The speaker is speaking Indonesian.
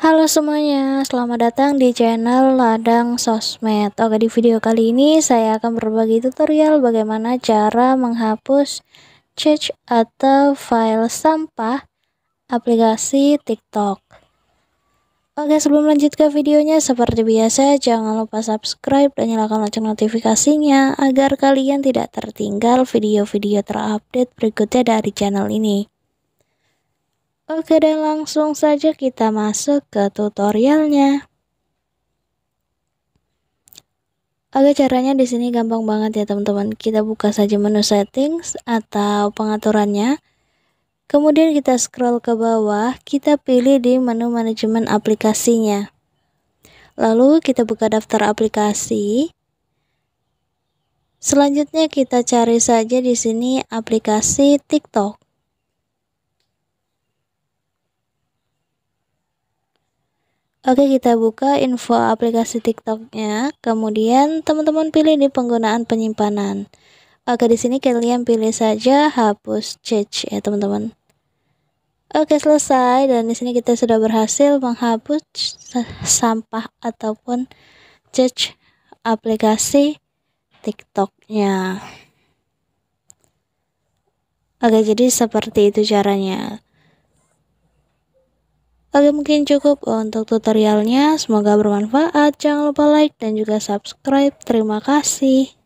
Halo semuanya, selamat datang di channel Ladang Sosmed. Oke, di video kali ini saya akan berbagi tutorial bagaimana cara menghapus cache atau file sampah aplikasi TikTok. Oke, sebelum lanjut ke videonya, seperti biasa jangan lupa subscribe dan nyalakan lonceng notifikasinya agar kalian tidak tertinggal video-video terupdate berikutnya dari channel ini. Oke dan langsung saja kita masuk ke tutorialnya. Oke caranya di sini gampang banget ya teman-teman. Kita buka saja menu settings atau pengaturannya. Kemudian kita scroll ke bawah, kita pilih di menu manajemen aplikasinya. Lalu kita buka daftar aplikasi. Selanjutnya kita cari saja di sini aplikasi TikTok. Oke, kita buka info aplikasi TikToknya. Kemudian teman-teman pilih di penggunaan penyimpanan. Oke, di sini kalian pilih saja hapus cache ya, teman-teman. Oke, selesai dan di sini kita sudah berhasil menghapus sampah ataupun cache aplikasi TikToknya. Oke, jadi seperti itu caranya. Oke mungkin cukup untuk tutorialnya, semoga bermanfaat. Jangan lupa like dan juga subscribe. Terima kasih.